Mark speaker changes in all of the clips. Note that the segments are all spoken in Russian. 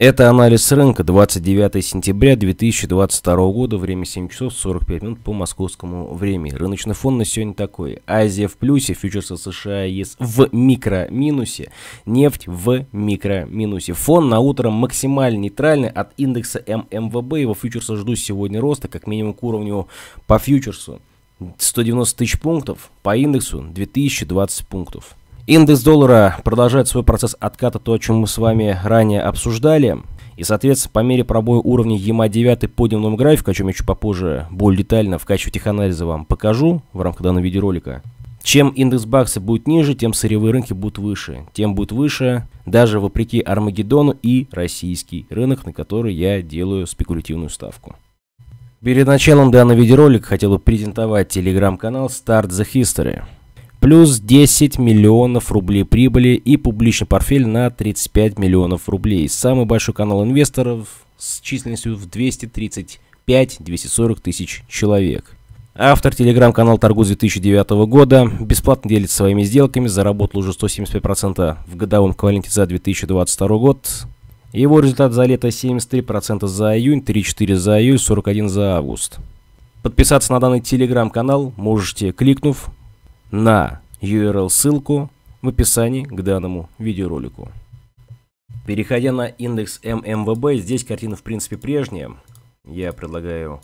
Speaker 1: Это анализ рынка 29 сентября 2022 года, время 7 часов 45 минут по московскому времени. Рыночный фон на сегодня такой. Азия в плюсе, фьючерсы США ЕС в минусе нефть в микро-минусе. Фон на утро максимально нейтральный от индекса ММВБ. Его фьючерса жду сегодня роста, как минимум к уровню по фьючерсу. 190 тысяч пунктов, по индексу 2020 пунктов. Индекс доллара продолжает свой процесс отката, то, о чем мы с вами ранее обсуждали. И, соответственно, по мере пробоя уровня ЕМА 9 по дневному графику, о чем я чуть попозже более детально в качестве теханализа вам покажу в рамках данного видеоролика, чем индекс бакса будет ниже, тем сырьевые рынки будут выше. Тем будет выше даже вопреки Армагеддону и российский рынок, на который я делаю спекулятивную ставку. Перед началом данного видеоролика хотел бы презентовать телеграм-канал Start the History – плюс 10 миллионов рублей прибыли и публичный портфель на 35 миллионов рублей. Самый большой канал инвесторов с численностью в 235-240 тысяч человек. Автор телеграм-канал «Торгуз» 2009 года бесплатно делится своими сделками, заработал уже 175% в годовом эквиваленте за 2022 год. Его результат за лето 73% за июнь, 34% за июль, 41% за август. Подписаться на данный телеграм-канал можете, кликнув на URL-ссылку в описании к данному видеоролику. Переходя на индекс ММВБ, здесь картина в принципе прежняя. Я предлагаю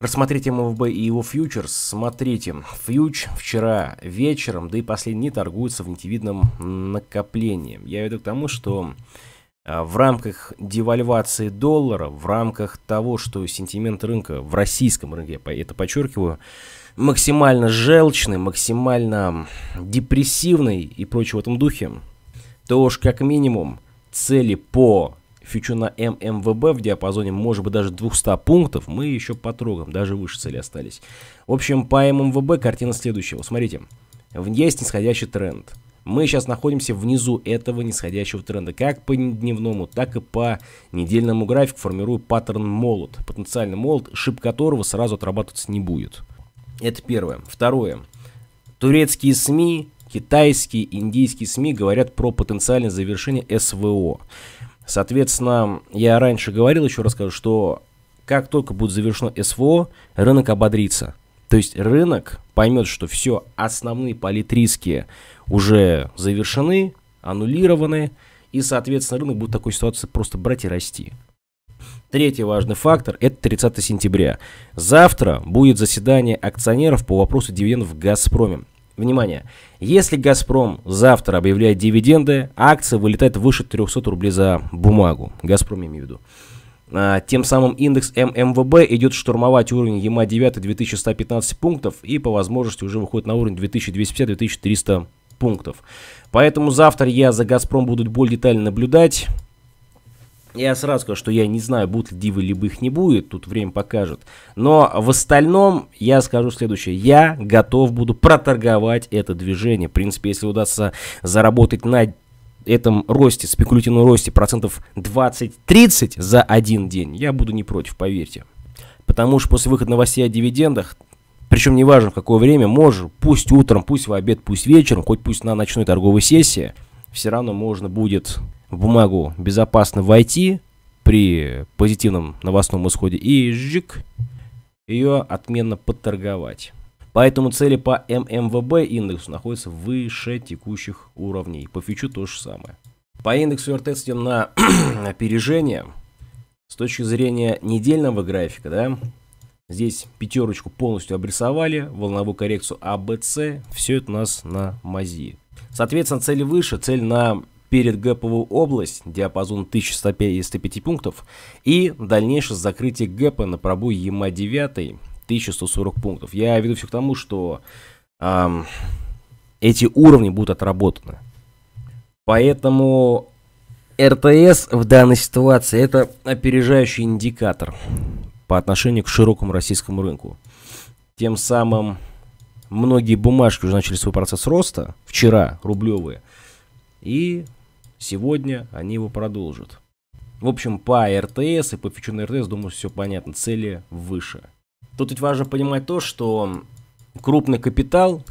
Speaker 1: рассмотреть ММВБ и его фьючерс. Смотрите, фьюч вчера вечером, да и последние торгуются в нитевидном накоплении. Я веду к тому, что а, в рамках девальвации доллара, в рамках того, что сентимент рынка в российском рынке, я это подчеркиваю, максимально желчный, максимально депрессивный и прочее в этом духе, то уж как минимум цели по фьючу на ММВБ в диапазоне может быть даже 200 пунктов, мы еще потрогаем, даже выше цели остались. В общем, по ММВБ картина следующего. Смотрите, есть нисходящий тренд. Мы сейчас находимся внизу этого нисходящего тренда, как по дневному, так и по недельному графику формирую паттерн молот, потенциальный молот, шип которого сразу отрабатываться не будет. Это первое. Второе. Турецкие СМИ, китайские, индийские СМИ говорят про потенциальное завершение СВО. Соответственно, я раньше говорил, еще расскажу, что как только будет завершено СВО, рынок ободрится. То есть рынок поймет, что все, основные политриски уже завершены, аннулированы, и, соответственно, рынок будет в такой ситуации просто брать и расти. Третий важный фактор – это 30 сентября. Завтра будет заседание акционеров по вопросу дивидендов в «Газпроме». Внимание! Если «Газпром» завтра объявляет дивиденды, акция вылетает выше 300 рублей за бумагу. «Газпром» я имею в виду. А, тем самым индекс ММВБ идет штурмовать уровень ЕМА 9 2115 пунктов и по возможности уже выходит на уровень 2250-2300 пунктов. Поэтому завтра я за «Газпром» буду более детально наблюдать. Я сразу скажу, что я не знаю, будут ли дивы, либо их не будет, тут время покажет. Но в остальном я скажу следующее. Я готов буду проторговать это движение. В принципе, если удастся заработать на этом росте, спекулятивном росте процентов 20-30 за один день, я буду не против, поверьте. Потому что после выхода новостей о дивидендах, причем неважно в какое время, можешь, пусть утром, пусть в обед, пусть вечером, хоть пусть на ночной торговой сессии – все равно можно будет в бумагу безопасно войти при позитивном новостном исходе и жик, ее отменно подторговать. Поэтому цели по ММВБ индексу находятся выше текущих уровней. По фичу то же самое. По индексу РТ идем на опережение. С точки зрения недельного графика, да, здесь пятерочку полностью обрисовали, волновую коррекцию АБЦ, все это у нас на мази. Соответственно, цель выше, цель на перед гэповую область, диапазон 1105 пунктов, и дальнейшее закрытие гэпа на пробу ЕМА 9 1140 пунктов. Я веду все к тому, что эм, эти уровни будут отработаны. Поэтому РТС в данной ситуации это опережающий индикатор по отношению к широкому российскому рынку. Тем самым многие бумажки уже начали свой процесс роста, вчера рублевые, и сегодня они его продолжат. В общем, по РТС и по фичу на РТС, думаю, все понятно, цели выше. Тут ведь важно понимать то, что крупный капитал,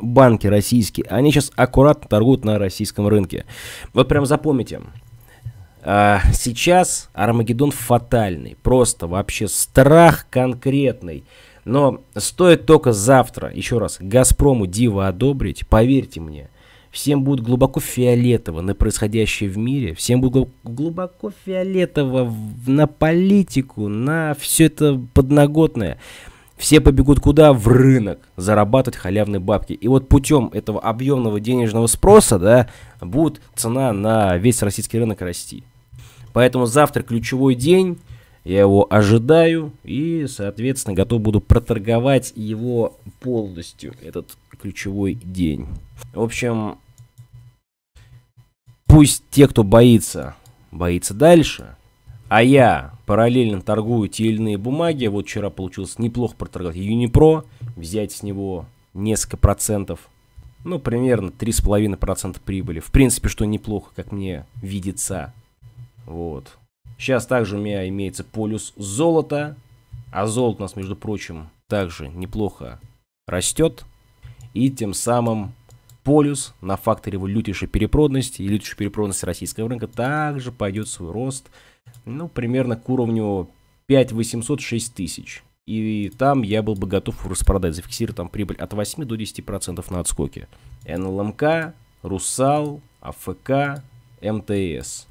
Speaker 1: банки российские, они сейчас аккуратно торгуют на российском рынке. Вот прям запомните, а, сейчас Армагеддон фатальный, просто вообще страх конкретный. Но стоит только завтра, еще раз, Газпрому диво одобрить, поверьте мне, всем будет глубоко фиолетово на происходящее в мире, всем будет глубоко фиолетово на политику, на все это подноготное. Все побегут куда? В рынок зарабатывать халявные бабки. И вот путем этого объемного денежного спроса, да, будет цена на весь российский рынок расти. Поэтому завтра ключевой день я его ожидаю и, соответственно, готов буду проторговать его полностью, этот ключевой день. В общем, пусть те, кто боится, боится дальше, а я параллельно торгую те или иные бумаги. Вот вчера получилось неплохо проторговать Юнипро, взять с него несколько процентов, ну, примерно 3,5% прибыли. В принципе, что неплохо, как мне видится. Вот. Сейчас также у меня имеется полюс золота, а золото у нас, между прочим, также неплохо растет. И тем самым полюс на факторе его лютейшей перепроданности и лютейшей перепроданности российского рынка также пойдет свой рост, ну, примерно к уровню 5 800 6 тысяч. И там я был бы готов распродать, зафиксировать там прибыль от 8 до 10% на отскоке. НЛМК, Русал, АФК, МТС.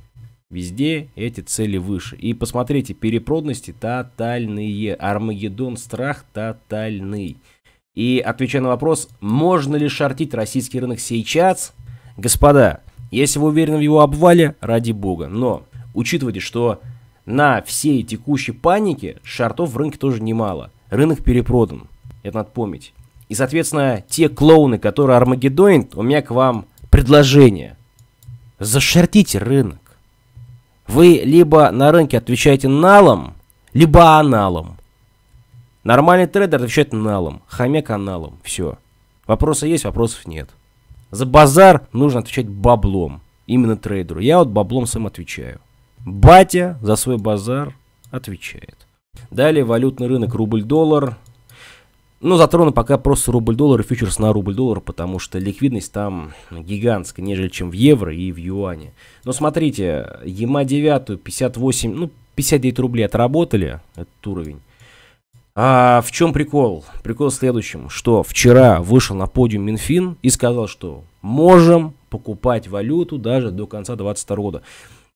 Speaker 1: Везде эти цели выше. И посмотрите, перепродности тотальные. Армагеддон страх тотальный. И отвечая на вопрос, можно ли шортить российский рынок сейчас? Господа, если вы уверены в его обвале, ради бога. Но учитывайте, что на всей текущей панике шортов в рынке тоже немало. Рынок перепродан. Это надо помнить. И, соответственно, те клоуны, которые армагеддонят, у меня к вам предложение. Зашортите рынок. Вы либо на рынке отвечаете налом, либо аналом. Нормальный трейдер отвечает налом, хомяк аналом. Все. Вопросы есть, вопросов нет. За базар нужно отвечать баблом. Именно трейдеру. Я вот баблом сам отвечаю. Батя за свой базар отвечает. Далее валютный рынок рубль-доллар. Ну затрону пока просто рубль-доллар и фьючерс на рубль-доллар, потому что ликвидность там гигантская, нежели чем в евро и в юане. Но смотрите, ЕМА 9 58, ну 59 рублей отработали этот уровень. А в чем прикол? Прикол в следующем, что вчера вышел на подиум Минфин и сказал, что можем покупать валюту даже до конца 2022 года.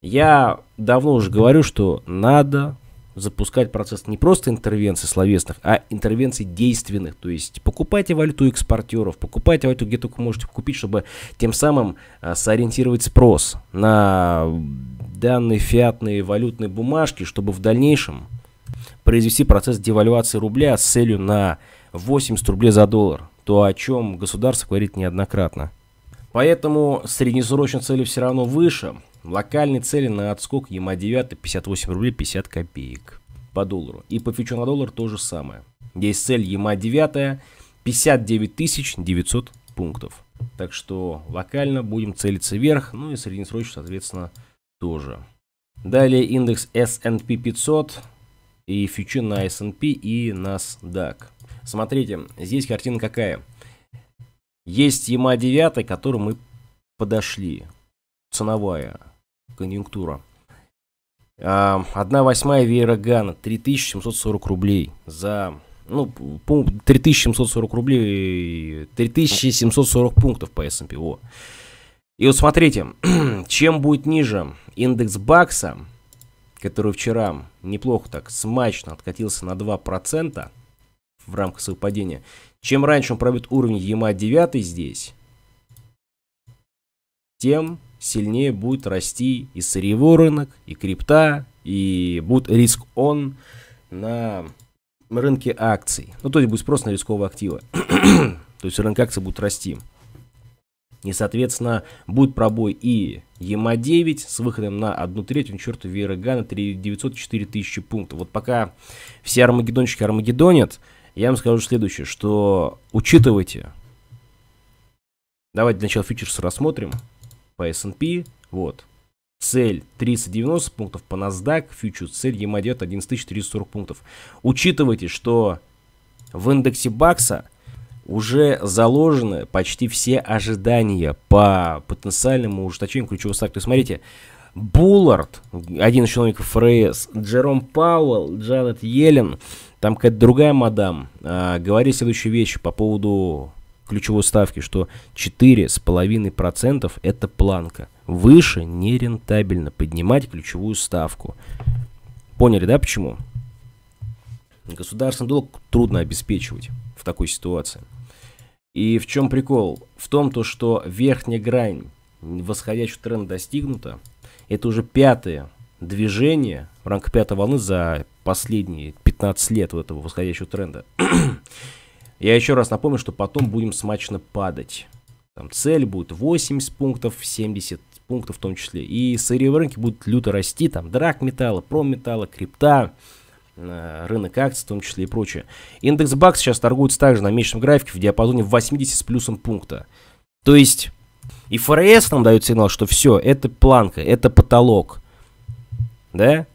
Speaker 1: Я давно уже говорю, что надо запускать процесс не просто интервенций словесных, а интервенций действенных. То есть покупайте валюту экспортеров, покупайте валюту, где только можете купить, чтобы тем самым а, сориентировать спрос на данные фиатные валютные бумажки, чтобы в дальнейшем произвести процесс девальвации рубля с целью на 80 рублей за доллар. То, о чем государство говорит неоднократно. Поэтому среднесрочные цели все равно выше. Локальные цели на отскок ЕМА-9 58 рублей 50 копеек по доллару. И по фьючеру на доллар то же самое. Есть цель ЕМА-9 59 900 пунктов. Так что локально будем целиться вверх, ну и среднесрочно, соответственно, тоже. Далее индекс S&P 500 и фьючер на S&P и NASDAQ. Смотрите, здесь картина какая. Есть ЕМА 9, к которой мы подошли. Ценовая конъюнктура. А, одна восьмая веера Гана, 3740 рублей за... Ну, 3740 рублей, 3740 пунктов по S&P. И вот смотрите, чем будет ниже индекс бакса, который вчера неплохо так смачно откатился на 2% в рамках своего падения, чем раньше он пробьет уровень ЕМА 9 здесь, тем сильнее будет расти и сырьевой рынок, и крипта, и будет риск он на рынке акций. Ну, то есть будет спрос на рискового актива то есть рынок акций будет расти. И, соответственно, будет пробой и ЕМА-9 с выходом на одну треть, он черт Вейрогана 904 тысячи пунктов. Вот пока все армагеддонщики армагеддонят, я вам скажу следующее, что учитывайте. Давайте для начала фьючерсы рассмотрим по S&P, вот. Цель 390 пунктов по NASDAQ, фьючер цель EMADET 11340 пунктов. Учитывайте, что в индексе бакса уже заложены почти все ожидания по потенциальному ужесточению ключевых ставок. То есть, смотрите, Буллард, один из чиновников ФРС, Джером Пауэлл, Джанет Йеллен, там какая-то другая мадам, э, говорит следующие вещи по поводу ключевой ставки, что 4,5% это планка. Выше нерентабельно поднимать ключевую ставку. Поняли, да, почему? Государственный долг трудно обеспечивать в такой ситуации. И в чем прикол? В том, то, что верхняя грань восходящего тренда достигнута. Это уже пятое движение в рамках пятой волны за последние 15 лет вот этого восходящего тренда. Я еще раз напомню, что потом будем смачно падать. Там цель будет 80 пунктов, 70 пунктов в том числе. И сырьевые рынки будут люто расти, там драк металла, промметалла, крипта, э, рынок акций в том числе и прочее. Индекс БАКС сейчас торгуется также на месячном графике в диапазоне 80 с плюсом пункта. То есть и ФРС нам дает сигнал, что все, это планка, это потолок. Да?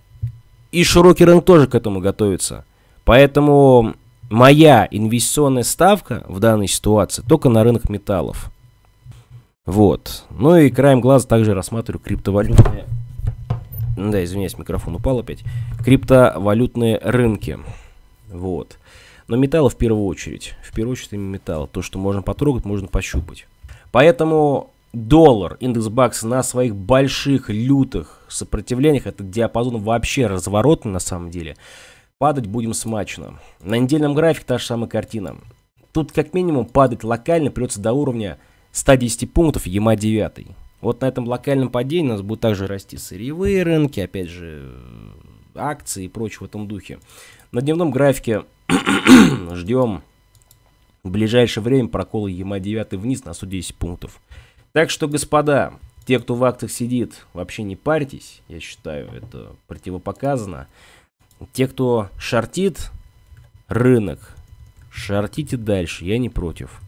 Speaker 1: И широкий рынок тоже к этому готовится. Поэтому моя инвестиционная ставка в данной ситуации только на рынок металлов. Вот. Ну и краем глаза также рассматриваю криптовалютные... Да, извиняюсь, микрофон упал опять. Криптовалютные рынки. Вот. Но металлы в первую очередь. В первую очередь именно металл. То, что можно потрогать, можно пощупать. Поэтому доллар, индекс бакса на своих больших, лютых сопротивлениях, этот диапазон вообще разворотный на самом деле падать будем смачно. На недельном графике та же самая картина. Тут как минимум падать локально придется до уровня 110 пунктов ЕМА 9. Вот на этом локальном падении у нас будут также расти сырьевые рынки, опять же, акции и прочее в этом духе. На дневном графике ждем в ближайшее время проколы ЕМА 9 вниз на 110 пунктов. Так что, господа, те, кто в актах сидит, вообще не парьтесь. Я считаю, это противопоказано. Те, кто шортит рынок, шортите дальше, я не против.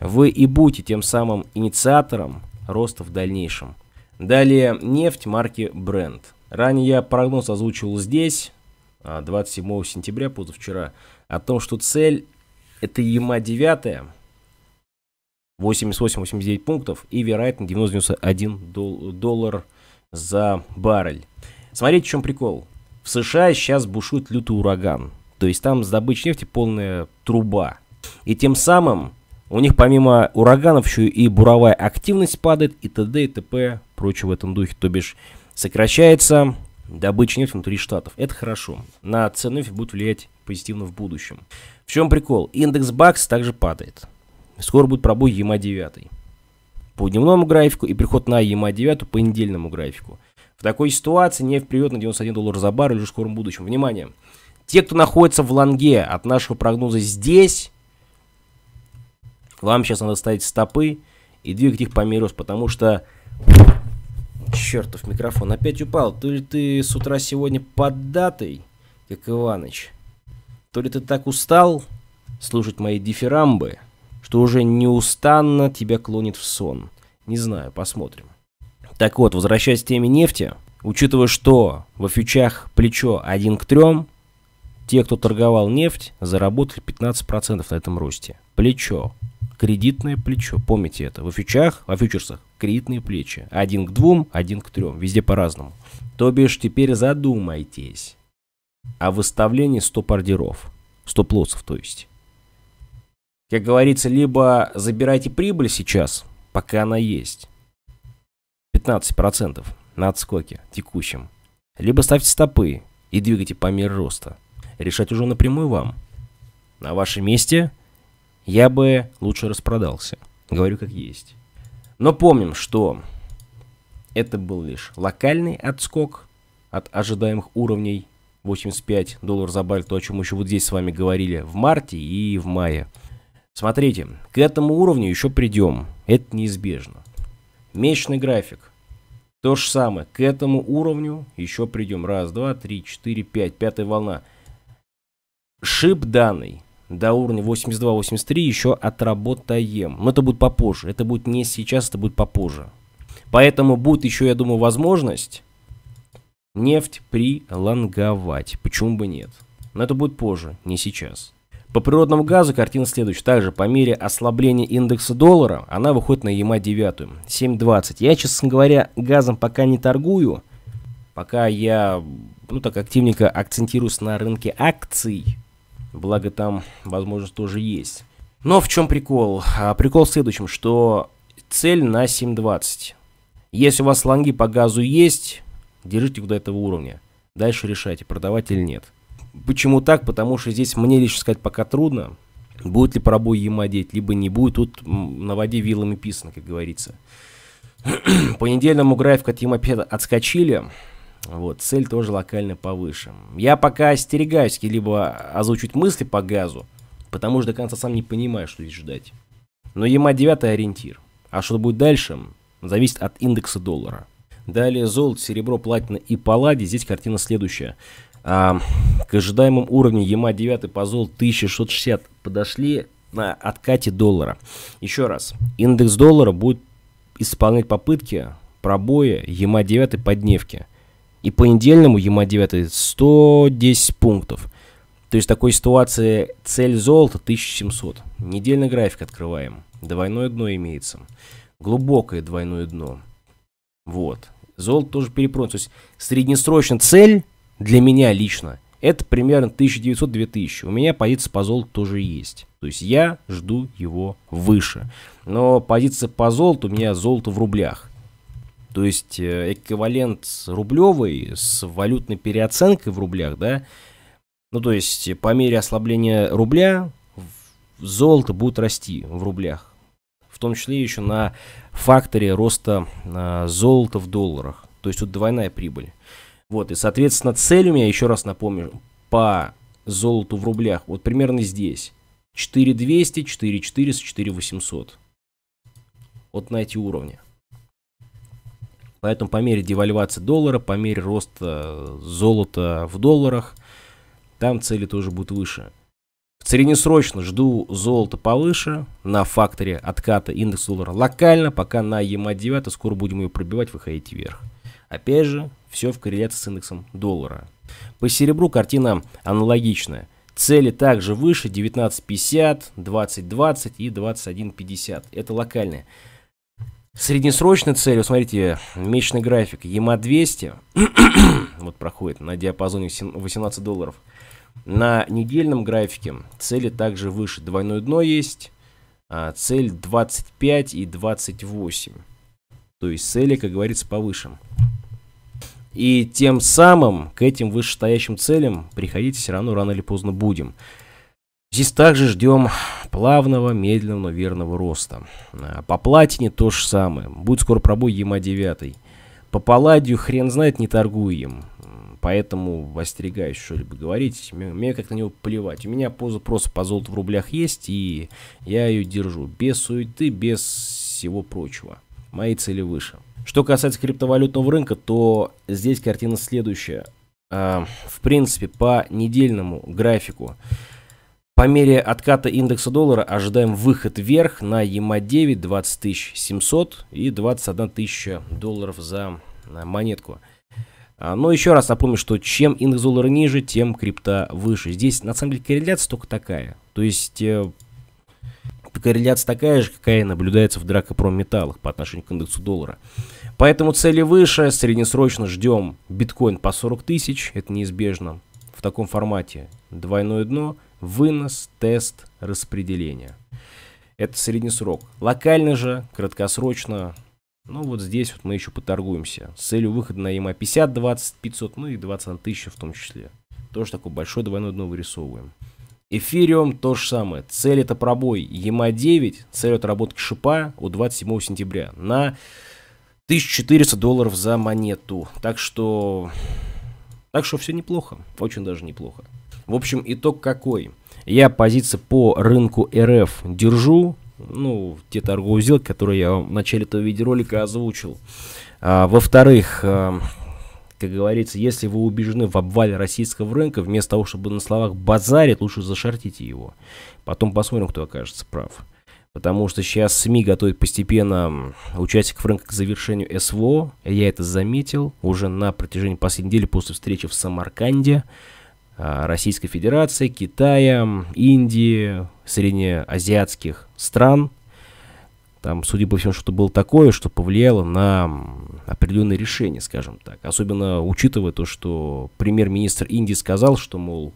Speaker 1: Вы и будете тем самым инициатором роста в дальнейшем. Далее нефть марки Brent. Ранее я прогноз озвучил здесь, 27 а, сентября, позавчера, о том, что цель это ЕМА 9, 88-89 пунктов и, вероятно, 91 дол- доллар за баррель. Смотрите, в чем прикол. В США сейчас бушует лютый ураган. То есть там с добычей нефти полная труба. И тем самым у них помимо ураганов еще и буровая активность падает и т.д. и т.п. прочее в этом духе. То бишь сокращается добыча нефти внутри штатов. Это хорошо. На цены нефти будет влиять позитивно в будущем. В чем прикол? Индекс БАКС также падает. Скоро будет пробой ЕМА-9 по дневному графику и приход на ЕМА-9 по недельному графику. В такой ситуации нефть придет на 91 доллар за баррель уже в скором будущем. Внимание! Те, кто находится в лонге от нашего прогноза здесь, вам сейчас надо ставить стопы и двигать их по миру, потому что... Чертов микрофон опять упал. То ли ты с утра сегодня поддатый, как Иваныч, то ли ты так устал слушать мои дифирамбы, что уже неустанно тебя клонит в сон. Не знаю, посмотрим. Так вот, возвращаясь к теме нефти, учитывая, что во фьючах плечо 1 к 3, те, кто торговал нефть, заработали 15% на этом росте. Плечо. Кредитное плечо. Помните это. Во фьючах, во фьючерсах кредитные плечи. Один к двум, один к трем. Везде по-разному. То бишь, теперь задумайтесь о выставлении стоп-ордеров. Стоп-лоссов, то есть. Как говорится, либо забирайте прибыль сейчас, пока она есть, 15% на отскоке текущем. Либо ставьте стопы и двигайте по мере роста. Решать уже напрямую вам. На вашем месте я бы лучше распродался. Говорю как есть. Но помним, что это был лишь локальный отскок от ожидаемых уровней 85 долларов за баррель, то, о чем мы еще вот здесь с вами говорили в марте и в мае. Смотрите, к этому уровню еще придем. Это неизбежно. Месячный график. То же самое. К этому уровню еще придем. Раз, два, три, четыре, пять. Пятая волна. Шип данный до уровня 82-83 еще отработаем. Но это будет попозже. Это будет не сейчас, это будет попозже. Поэтому будет еще, я думаю, возможность нефть прилонговать. Почему бы нет? Но это будет позже, не сейчас. По природному газу картина следующая. Также по мере ослабления индекса доллара она выходит на ЕМА 9, 7.20. Я, честно говоря, газом пока не торгую. Пока я, ну так, активненько акцентируюсь на рынке акций. Благо там, возможность тоже есть. Но в чем прикол? А, прикол в следующем, что цель на 7.20. Если у вас лонги по газу есть, держите куда этого уровня. Дальше решайте, продавать или нет. Почему так? Потому что здесь мне лично сказать пока трудно. Будет ли пробой Ямадеть, либо не будет. Тут на воде вилами писано, как говорится. По недельному графику от Ямапеда отскочили. Вот, цель тоже локально повыше. Я пока остерегаюсь либо озвучить мысли по газу, потому что до конца сам не понимаю, что здесь ждать. Но ема 9 ориентир. А что будет дальше, зависит от индекса доллара. Далее золото, серебро, платина и палладий. Здесь картина следующая. А, к ожидаемым уровню EMA 9 по золу 1660 подошли на откате доллара. Еще раз, индекс доллара будет исполнять попытки пробоя EMA 9 по дневке. И по недельному EMA 9 110 пунктов. То есть в такой ситуации цель золота 1700. Недельный график открываем. Двойное дно имеется. Глубокое двойное дно. Вот. Золото тоже перепрыгнул. То есть среднесрочная цель для меня лично, это примерно 1900-2000. У меня позиция по золоту тоже есть. То есть я жду его выше. Но позиция по золоту у меня золото в рублях. То есть э, эквивалент рублевый с валютной переоценкой в рублях, да, ну, то есть, по мере ослабления рубля, золото будет расти в рублях. В том числе еще на факторе роста э, золота в долларах. То есть, тут двойная прибыль. Вот, и, соответственно, цель у меня, еще раз напомню, по золоту в рублях, вот примерно здесь. 4200, 4400, 4800. Вот на эти уровни. Поэтому по мере девальвации доллара, по мере роста золота в долларах, там цели тоже будут выше. Среднесрочно жду золото повыше, на факторе отката индекс доллара локально, пока на ЕМА 9 скоро будем ее пробивать, выходить вверх. Опять же, все в корреляции с индексом доллара. По серебру картина аналогичная. Цели также выше 19.50, 20.20 и 21.50. Это локальные. Среднесрочная цель, вот смотрите, месячный график ЕМА-200, вот проходит на диапазоне 18 долларов. На недельном графике цели также выше, двойное дно есть, а цель 25 и 28. То есть цели, как говорится, повыше. И тем самым к этим вышестоящим целям приходить все равно рано или поздно будем. Здесь также ждем плавного, медленного, но верного роста. А, по платине то же самое. Будет скоро пробой ЕМА 9. По палладию хрен знает, не торгую им. Поэтому остерегаюсь что-либо говорить. Мне, мне как на него плевать. У меня поза просто по золоту в рублях есть, и я ее держу. Без суеты, без всего прочего. Мои цели выше. Что касается криптовалютного рынка, то здесь картина следующая. А, в принципе, по недельному графику по мере отката индекса доллара ожидаем выход вверх на EMA9 20700 и 21 тысяча долларов за а, монетку. А, но еще раз напомню, что чем индекс доллара ниже, тем крипта выше. Здесь на самом деле корреляция только такая. То есть э, корреляция такая же, какая наблюдается в дракопрометаллах по отношению к индексу доллара. Поэтому цели выше, среднесрочно ждем биткоин по 40 тысяч, это неизбежно. В таком формате двойное дно, вынос, тест, распределение. Это средний срок. Локально же, краткосрочно, ну вот здесь вот мы еще поторгуемся. С целью выхода на EMA 50, 20, 500, ну и 20 тысяч в том числе. Тоже такое большое двойное дно вырисовываем. Эфириум то же самое. Цель это пробой ЕМА 9 цель отработки шипа от 27 сентября на 1400 долларов за монету. Так что... Так что все неплохо, очень даже неплохо. В общем, итог какой? Я позиции по рынку РФ держу, ну, те торговые сделки, которые я в начале этого видеоролика озвучил. А, во-вторых, эм, как говорится, если вы убеждены в обвале российского рынка, вместо того, чтобы на словах базарить, лучше зашортите его. Потом посмотрим, кто окажется прав. Потому что сейчас СМИ готовят постепенно участников рынка к завершению СВО. Я это заметил уже на протяжении последней недели после встречи в Самарканде. А, Российской Федерации, Китая, Индии, среднеазиатских стран – там, судя по всему, что-то было такое, что повлияло на определенные решения, скажем так. Особенно учитывая то, что премьер-министр Индии сказал, что, мол,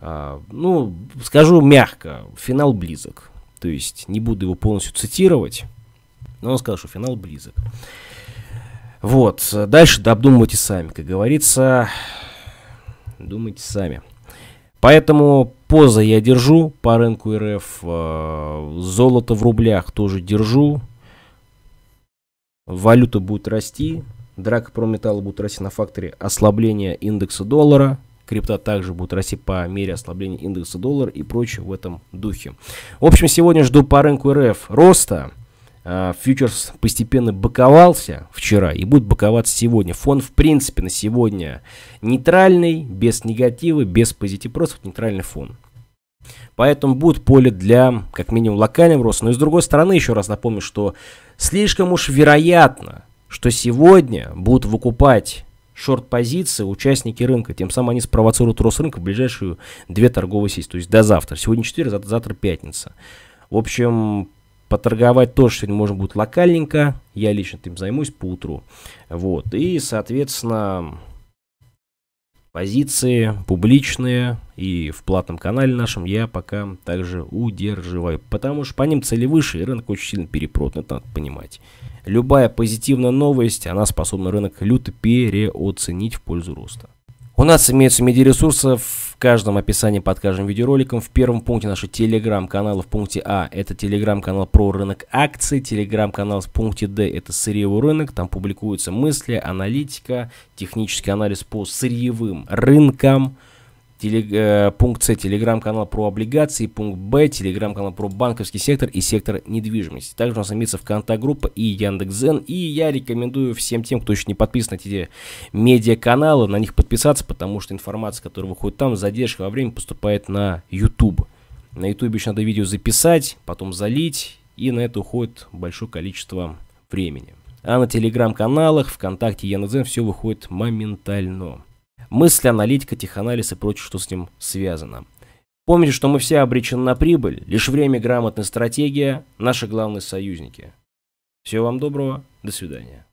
Speaker 1: э, ну, скажу мягко, финал близок. То есть не буду его полностью цитировать, но он сказал, что финал близок. Вот, дальше обдумывайте сами, как говорится, думайте сами. Поэтому поза я держу по рынку РФ, э, золото в рублях тоже держу, валюта будет расти, драка про металлы будет расти на факторе ослабления индекса доллара, крипта также будет расти по мере ослабления индекса доллара и прочее в этом духе. В общем, сегодня жду по рынку РФ роста. А, фьючерс постепенно боковался вчера и будет боковаться сегодня. Фон, в принципе, на сегодня нейтральный, без негатива, без позитива, просто нейтральный фон. Поэтому будет поле для, как минимум, локального роста. Но и с другой стороны, еще раз напомню, что слишком уж вероятно, что сегодня будут выкупать шорт-позиции участники рынка. Тем самым они спровоцируют рост рынка в ближайшую две торговые сессии, то есть до завтра. Сегодня четверг, завтра, завтра пятница. В общем, Поторговать тоже сегодня можно будет локальненько. Я лично этим займусь поутру, Вот. И, соответственно, позиции публичные и в платном канале нашем я пока также удерживаю. Потому что по ним цели выше, и рынок очень сильно перепродан, это надо понимать. Любая позитивная новость, она способна рынок люто переоценить в пользу роста. У нас имеются медиаресурсы в каждом описании под каждым видеороликом. В первом пункте наши телеграм-каналы в пункте А. Это телеграм-канал про рынок акций. Телеграм-канал в пункте Д. Это сырьевый рынок. Там публикуются мысли, аналитика, технический анализ по сырьевым рынкам телег, э, пункт С – телеграм-канал про облигации, пункт Б – телеграм-канал про банковский сектор и сектор недвижимости. Также у нас имеется ВКонтакт-группа и Яндекс.Зен, и я рекомендую всем тем, кто еще не подписан на эти медиаканалы, на них подписаться, потому что информация, которая выходит там, задержка во время поступает на YouTube. На YouTube еще надо видео записать, потом залить, и на это уходит большое количество времени. А на телеграм-каналах, ВКонтакте, Яндекс.Зен все выходит моментально мысль, аналитика, теханализ и прочее, что с ним связано. Помните, что мы все обречены на прибыль, лишь время, грамотная стратегия – наши главные союзники. Всего вам доброго, до свидания.